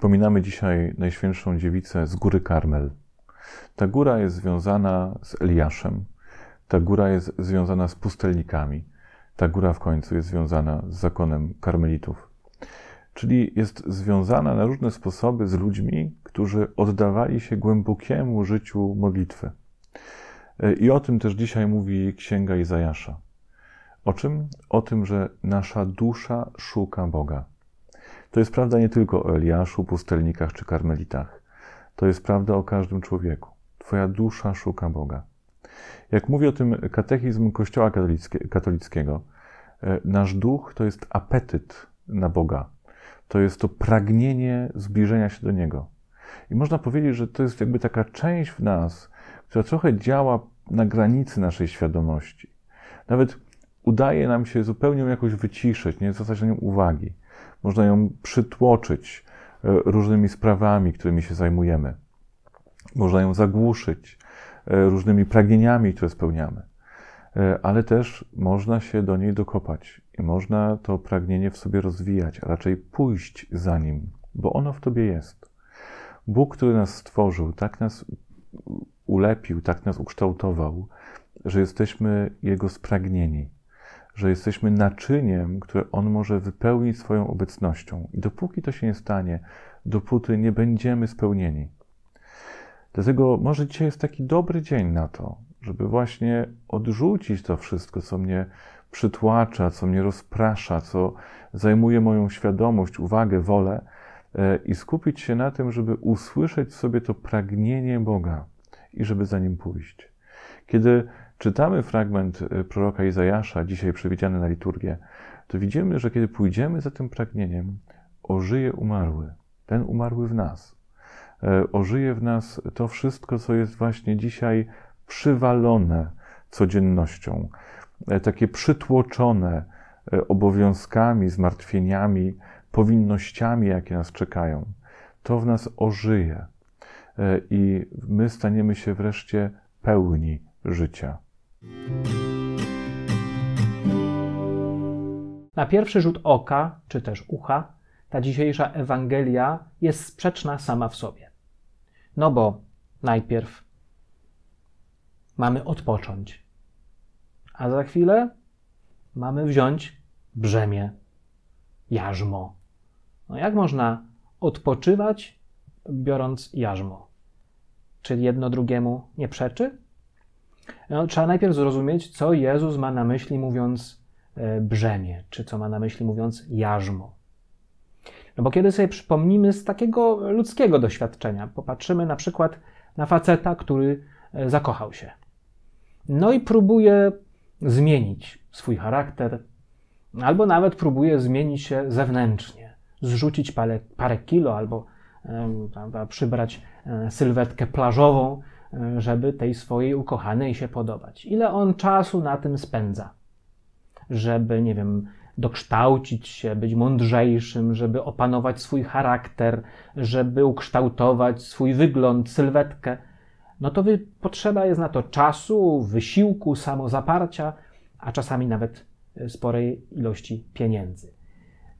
Wspominamy dzisiaj Najświętszą Dziewicę z góry Karmel. Ta góra jest związana z Eliaszem. Ta góra jest związana z pustelnikami. Ta góra w końcu jest związana z zakonem karmelitów. Czyli jest związana na różne sposoby z ludźmi, którzy oddawali się głębokiemu życiu modlitwy. E, I o tym też dzisiaj mówi Księga Izajasza. O czym? O tym, że nasza dusza szuka Boga. To jest prawda nie tylko o Eliaszu, pustelnikach czy karmelitach. To jest prawda o każdym człowieku. Twoja dusza szuka Boga. Jak mówi o tym katechizm Kościoła katolickiego, e, nasz duch to jest apetyt na Boga. To jest to pragnienie zbliżenia się do Niego. I można powiedzieć, że to jest jakby taka część w nas, która trochę działa na granicy naszej świadomości. Nawet udaje nam się zupełnie ją jakoś wyciszyć, nie zwracać na nią uwagi. Można ją przytłoczyć e, różnymi sprawami, którymi się zajmujemy. Można ją zagłuszyć e, różnymi pragnieniami, które spełniamy. E, ale też można się do niej dokopać i można to pragnienie w sobie rozwijać, a raczej pójść za nim, bo ono w tobie jest. Bóg, który nas stworzył, tak nas ulepił, tak nas ukształtował, że jesteśmy Jego spragnieni że jesteśmy naczyniem, które On może wypełnić swoją obecnością. I dopóki to się nie stanie, dopóty nie będziemy spełnieni. Dlatego może dzisiaj jest taki dobry dzień na to, żeby właśnie odrzucić to wszystko, co mnie przytłacza, co mnie rozprasza, co zajmuje moją świadomość, uwagę, wolę e, i skupić się na tym, żeby usłyszeć sobie to pragnienie Boga i żeby za nim pójść. Kiedy czytamy fragment y, proroka Izajasza, dzisiaj przewidziany na liturgię, to widzimy, że kiedy pójdziemy za tym pragnieniem, ożyje umarły, ten umarły w nas. E, ożyje w nas to wszystko, co jest właśnie dzisiaj przywalone codziennością, e, takie przytłoczone e, obowiązkami, zmartwieniami, powinnościami, jakie nas czekają. To w nas ożyje i my staniemy się wreszcie pełni życia. Na pierwszy rzut oka, czy też ucha, ta dzisiejsza Ewangelia jest sprzeczna sama w sobie. No bo najpierw mamy odpocząć, a za chwilę mamy wziąć brzemię, jarzmo. No jak można odpoczywać, biorąc jarzmo? Czy jedno drugiemu nie przeczy? No, trzeba najpierw zrozumieć, co Jezus ma na myśli mówiąc e, brzemię, czy co ma na myśli mówiąc jarzmo. No bo kiedy sobie przypomnimy z takiego ludzkiego doświadczenia, popatrzymy na przykład na faceta, który e, zakochał się. No i próbuje zmienić swój charakter, albo nawet próbuje zmienić się zewnętrznie, zrzucić parę, parę kilo, albo przybrać e, sylwetkę plażową, żeby tej swojej ukochanej się podobać. Ile on czasu na tym spędza, żeby, nie wiem, dokształcić się, być mądrzejszym, żeby opanować swój charakter, żeby ukształtować swój wygląd, sylwetkę. No to potrzeba jest na to czasu, wysiłku, samozaparcia, a czasami nawet e, sporej ilości pieniędzy.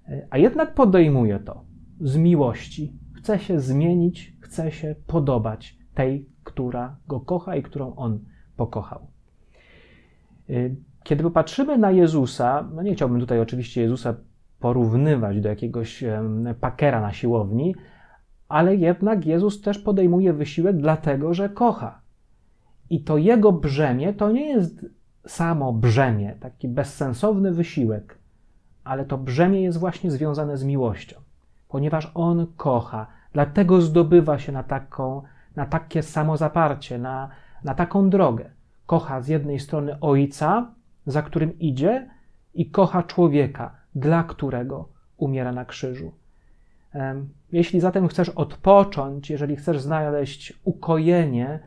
E, a jednak podejmuje to z miłości. Chce się zmienić, chce się podobać tej która go kocha i którą on pokochał. Y, kiedy popatrzymy na Jezusa, no nie chciałbym tutaj oczywiście Jezusa porównywać do jakiegoś pakera na siłowni, ale jednak Jezus też podejmuje wysiłek dlatego, że kocha. I to jego brzemię to nie jest samo brzemię, taki bezsensowny wysiłek, ale to brzemię jest właśnie związane z miłością, ponieważ on kocha, dlatego zdobywa się na taką na takie samozaparcie, na, na taką drogę. Kocha z jednej strony Ojca, za którym idzie, i kocha człowieka, dla którego umiera na krzyżu. Jeśli zatem chcesz odpocząć, jeżeli chcesz znaleźć ukojenie,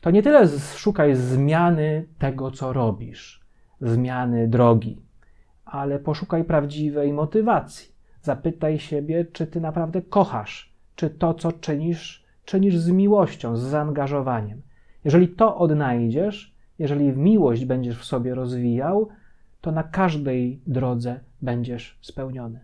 to nie tyle szukaj zmiany tego, co robisz, zmiany drogi, ale poszukaj prawdziwej motywacji. Zapytaj siebie, czy ty naprawdę kochasz, czy to, co czynisz, czynisz z miłością, z zaangażowaniem. Jeżeli to odnajdziesz, jeżeli miłość będziesz w sobie rozwijał, to na każdej drodze będziesz spełniony.